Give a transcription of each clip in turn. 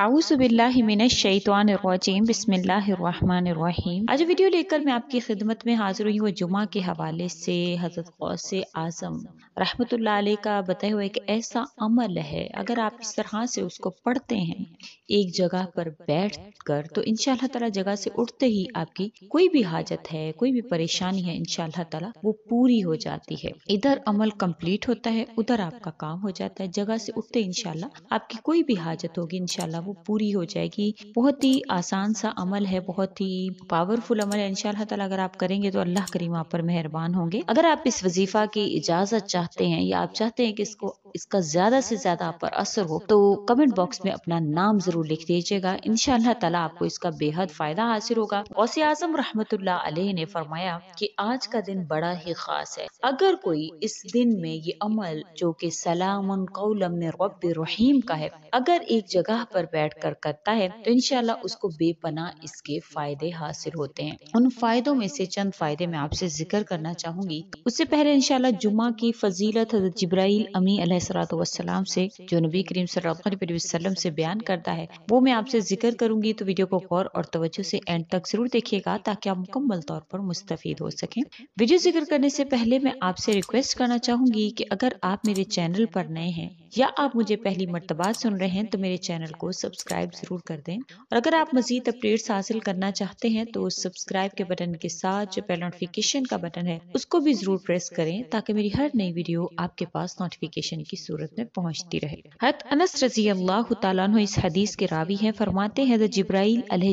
आज वीडियो लेकर मैं आपकी खिदमत में हाजिर हुई हूँ जुमा के हवाले से हज़रत गौस आज़म रहमत का बताए हुए एक ऐसा अमल है अगर आप इस तरह से उसको पढ़ते हैं एक जगह पर बैठ कर तो इन तला जगह से उठते ही आपकी कोई भी हाजत है कोई भी परेशानी है इन ताला वो पूरी हो जाती है इधर अमल कम्प्लीट होता है उधर आपका काम हो जाता है जगह से उठते इनशाला आपकी कोई भी हाजत होगी इनशाला वो पूरी हो जाएगी बहुत ही आसान सा अमल है बहुत ही पावरफुल अमल है इन ताला अगर आप करेंगे तो अल्लाह करीम आप पर मेहरबान होंगे अगर आप इस वजीफा की इजाज़त चाहते हैं या आप चाहते हैं कि इसको इसका ज़्यादा से ज़्यादा आप पर असर तो हो तो कमेंट बॉक्स में अपना नाम ज़रूर लिख दीजिएगा इन ताला आपको इसका बेहद फ़ायदा हासिल होगा गौसे आजम रहमत ने फरमाया कि आज का दिन बड़ा ही ख़ास है अगर कोई इस दिन में ये अमल जो कि सलाम रहीम का है अगर एक जगह पर बैठ कर करता है तो, तो इनशाला उसको बेपना इसके फायदे हासिल होते हैं उन फायदों में से चंद फायदे मैं आपसे जिक्र करना चाहूंगी उससे पहले इनशाला जुमा की फजीलत जब्राइल अमी सलाम से जो नबी करीम वसल्लम से बयान करता है वो मैं आपसे जिक्र करूंगी तो वीडियो को गौर और तवज्जो से एंड तक जरूर देखिएगा ताकि आप मुकम्मल तौर पर मुस्तफ़ हो सकें वीडियो जिक्र करने से पहले मैं आपसे रिक्वेस्ट करना चाहूंगी कि अगर आप मेरे चैनल पर नए हैं या आप मुझे पहली मरतबा सुन रहे हैं तो मेरे चैनल को सब्सक्राइब ज़रूर कर दें और अगर आप मज़ीद अपडेट्स हासिल करना चाहते हैं तो सब्सक्राइब के बटन के साथ जो बेल नोटिफिकेशन का बटन है उसको भी ज़रूर प्रेस करें ताकि मेरी हर नई वीडियो आपके पास नोटिफिकेशन की सूरत में पहुँचती रहे हत अनस रजी अल्लाह तु इस हदीस के रावी है फरमाते हैं जब्राईल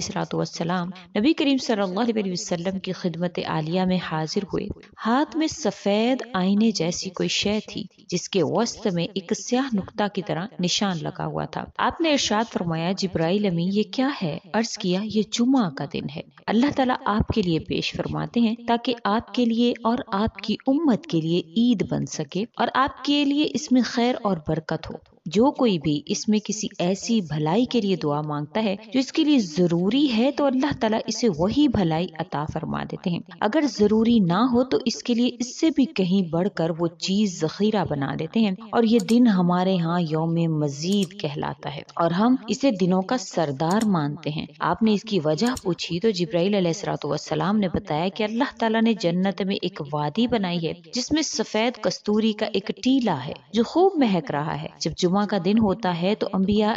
सलाम नबी करीम सल्लाम की खिदमत आलिया में हाजिर हुए हाथ में सफ़ेद आईने जैसी कोई शय थी जिसके वस्त में एक स्याह नुकता की तरह निशान लगा हुआ था आपने इर्शाद फरमाया जिब्राइल अमी ये क्या है अर्ज किया ये जुमा का दिन है अल्लाह ताला आपके लिए पेश फरमाते हैं ताकि आपके लिए और आपकी उम्मत के लिए ईद बन सके और आपके लिए इसमें खैर और बरकत हो जो कोई भी इसमें किसी ऐसी भलाई के लिए दुआ मांगता है जो इसके लिए जरूरी है तो अल्लाह ताला इसे वही भलाई अता फरमा देते हैं अगर जरूरी ना हो तो इसके लिए इससे भी कहीं बढ़कर वो चीज जखीरा बना देते हैं और ये दिन हमारे यहाँ योम मजीद कहलाता है और हम इसे दिनों का सरदार मानते हैं आपने इसकी वजह पूछी तो जिब्राईल सलाम ने बताया की अल्लाह ताला ने जन्नत में एक वादी बनाई है जिसमे सफेद कस्तूरी का एक टीला है जो खूब महक रहा है जब जुमा का दिन होता है तो अम्बिया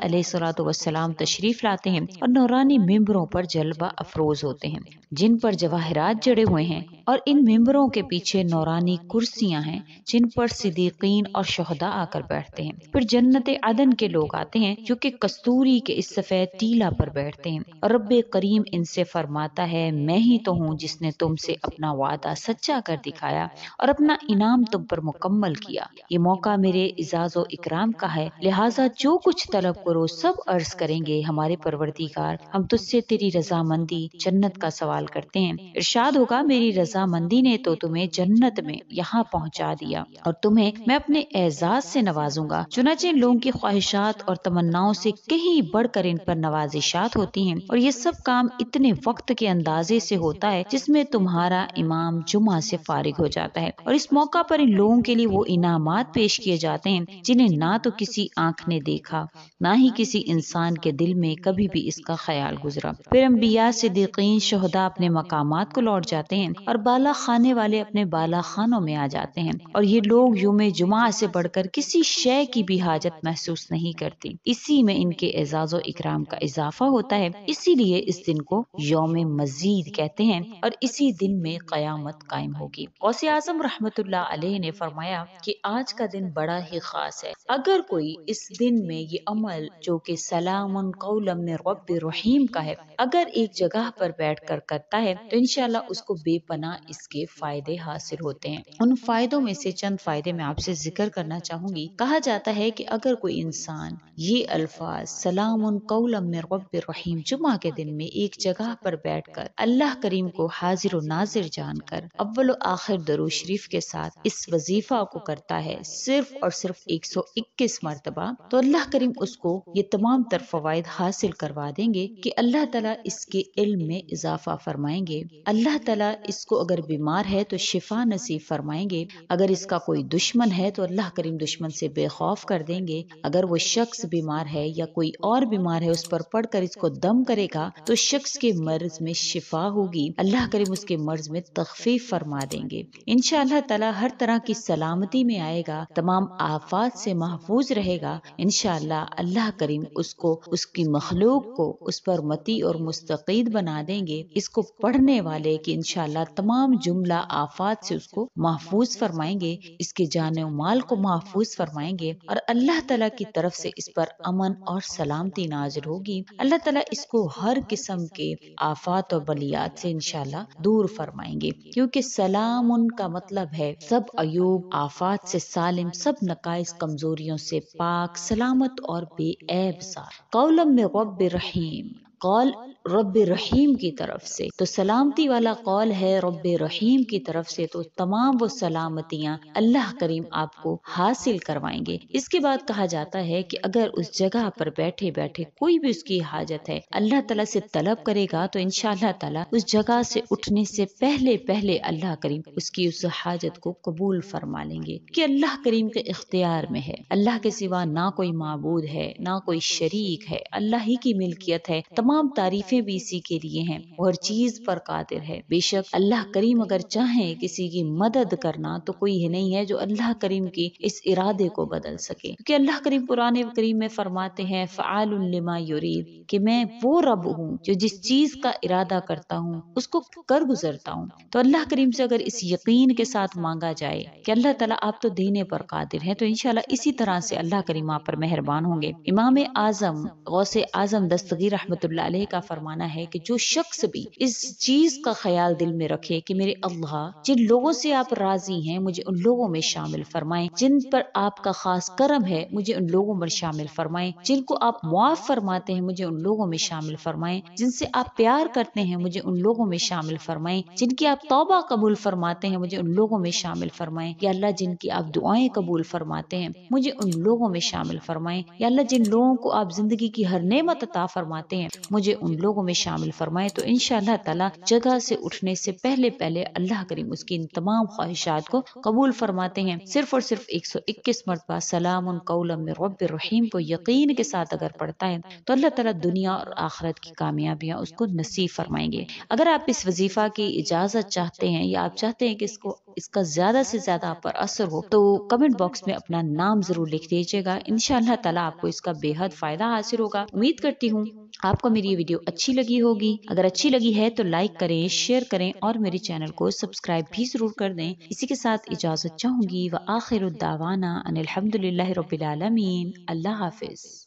सलाम तशरीफ लाते हैं और नौरानी मेम्बरों पर जलवा अफरोज होते हैं जिन पर जवाहरात जड़े हुए हैं और इन मेंबरों के पीछे नौरानी कुर्सियां हैं जिन पर सिद्दीकीन और शहदा आकर बैठते हैं फिर जन्नत अदन के लोग आते हैं जो कि कस्तूरी के इस सफेद टीला पर बैठते हैं और रब करीम इनसे फरमाता है मैं ही तो हूँ जिसने तुमसे अपना वादा सच्चा कर दिखाया और अपना इनाम तुम पर मुकम्मल किया ये मौका मेरे इजाज इकराम का है लिहाजा जो कुछ तलब करो सब अर्ज करेंगे हमारे परवरदिगार हम तुझसे तेरी रजामंदी जन्नत का सवाल करते हैं इर्शाद होगा मेरी रजा रजामंदी ने तो तुम्हें जन्नत में यहाँ पहुँचा दिया और तुम्हें मैं अपने एजाज से नवाजूंगा चुनाचे लोगों की ख्वाहिशात और तमन्नाओं से कहीं बढ़कर इन पर नवाजिशात होती हैं और ये सब काम इतने वक्त के अंदाजे से होता है जिसमे तुम्हारा इमाम जुमा से फारिग हो जाता है और इस मौका पर इन लोगों के लिए वो इनाम पेश किए जाते हैं जिन्हें ना तो किसी आँख ने देखा ना ही किसी इंसान के दिल में कभी भी इसका ख्याल गुजरा फिर अम्बिया सिद्दीकीन शहदा अपने मकाम को लौट जाते हैं और बाला खाने वाले अपने बाला खानों में आ जाते हैं और ये लोग यूम जुमा से बढ़कर किसी शय की भी हाजत महसूस नहीं करती इसी में इनके एजाज इकराम का इजाफा होता है इसीलिए इस दिन को योम मजीद कहते हैं और इसी दिन में कयामत कायम होगी गौसे आजम रहमत ने फरमाया कि आज का दिन बड़ा ही खास है अगर कोई इस दिन में ये अमल जो कि सलामन कौलम रब रहीम का है अगर एक जगह पर बैठ कर करता है तो इनशाला उसको बेपना रोजाना इसके फायदे हासिल होते हैं उन फायदों में से चंद फायदे मैं आपसे जिक्र करना चाहूंगी कहा जाता है कि अगर कोई इंसान ये अल्फाज सलाम रहीम जुमा के दिन में एक जगह पर बैठकर अल्लाह करीम को हाजिर नाजिर जानकर अव्वल आखिर दरू शरीफ के साथ इस वजीफा को करता है सिर्फ और सिर्फ 121 मरतबा तो अल्लाह करीम उसको ये तमाम तर फवायद हासिल करवा देंगे कि अल्लाह तला इसके इल्म में इजाफा फरमाएंगे अल्लाह तला इसको अगर बीमार है तो शिफा नसीब फरमाएंगे अगर इसका कोई दुश्मन है तो अल्लाह करीम दुश्मन से बेखौफ कर देंगे अगर वो शख्स बीमार है या कोई और बीमार है उस पर पढ़कर इसको दम करेगा तो शख्स के मर्ज में शिफा होगी अल्लाह करीम उसके मर्ज में तखफीफ फरमा देंगे इनशाला ताला हर तरह की सलामती में आएगा तमाम आफात से महफूज रहेगा इन अल्लाह करीम उसको उसकी मखलूक को उस पर मती और मुस्तकीद बना देंगे इसको पढ़ने वाले की इनशाला तमाम तमाम जुमला आफात से उसको महफूज फरमाएंगे इसके जान माल को महफूज फरमाएंगे और अल्लाह तला की तरफ से इस पर अमन और सलामती नाजर होगी अल्लाह तला इसको हर किस्म के आफात और बलियात से इनशाला दूर फरमाएंगे क्योंकि सलाम उनका मतलब है सब अयूब आफात से सालिम सब नकाइस कमजोरियों से पाक सलामत और बेअब कौलम में रब रहीम कौल रब रहीम की तरफ से तो सलामती वाला कौल है रब रहीम की तरफ से तो तमाम वो सलामतियाँ अल्लाह करीम आपको हासिल करवाएंगे इसके बाद कहा जाता है कि अगर उस जगह पर बैठे बैठे कोई भी उसकी हाजत है अल्लाह तला से तलब करेगा तो इनशाला तला उस जगह से उठने से पहले पहले अल्लाह करीम उसकी उस हाजत को कबूल फरमा लेंगे कि अल्लाह करीम के इख्तियार में है अल्लाह के सिवा ना कोई मबूद है ना कोई शरीक है अल्लाह ही की मिल्कियत है तमाम तारीफ नफ़े भी इसी के लिए है वो हर चीज़ पर कादिर है बेशक अल्लाह करीम अगर चाहे किसी की मदद करना तो कोई है नहीं है जो अल्लाह करीम के इस इरादे को बदल सके क्योंकि अल्लाह करीम पुराने करीम में फरमाते हैं फ़ालमा युरीद कि मैं वो रब हूँ जो जिस चीज़ का इरादा करता हूँ उसको कर गुजरता हूँ तो अल्लाह करीम से अगर इस यकीन के साथ मांगा जाए कि अल्लाह तला आप तो देने पर कादिर है तो इनशाला इसी तरह से अल्लाह करीम आप पर मेहरबान होंगे इमाम आजम गौसे आजम दस्तगीर रहमत का फरमा फरमाना है कि जो शख्स भी इस चीज का ख्याल दिल में रखे कि मेरे अल्लाह जिन लोगों से आप राजी हैं मुझे उन लोगों में शामिल फरमाएं जिन पर आपका खास करम है मुझे उन लोगों में शामिल फरमाएं जिनको आप मुआफ फरमाते हैं मुझे उन लोगों में शामिल फरमाएं जिनसे आप प्यार करते हैं मुझे उन लोगों में शामिल फरमाएं जिनकी आप तोबा कबूल फरमाते हैं मुझे उन लोगों में शामिल फरमाएं या अल्लाह जिनकी आप दुआएं कबूल फरमाते हैं मुझे उन लोगों में शामिल फरमाएं या अल्लाह जिन लोगों को आप जिंदगी की हर नेमत अता फरमाते हैं मुझे उन लोगों लोगों में शामिल फरमाए तो इन ताला जगह से उठने से पहले पहले अल्लाह करीम उसकी इन तमाम ख्वाहिशात को कबूल फरमाते हैं सिर्फ और सिर्फ एक सौ इक्कीस मरतबा सलाम रहीम को यकीन के साथ अगर पढ़ता है तो अल्लाह तला दुनिया और आखरत की कामयाबियाँ उसको नसीब फरमाएंगे अगर आप इस वजीफा की इजाज़त चाहते हैं या आप चाहते हैं कि इसको इसका ज़्यादा से ज़्यादा आप पर असर हो तो कमेंट बॉक्स में अपना नाम ज़रूर लिख दीजिएगा इन तला आपको इसका बेहद फ़ायदा हासिल होगा उम्मीद करती हूँ आपको मेरी ये वीडियो अच्छी लगी होगी अगर अच्छी लगी है तो लाइक करें शेयर करें और मेरे चैनल को सब्सक्राइब भी ज़रूर कर दें इसी के साथ इजाज़त चाहूंगी व आखिर दावाना अनिलहमदिल्ला अल्लाह हाफिज़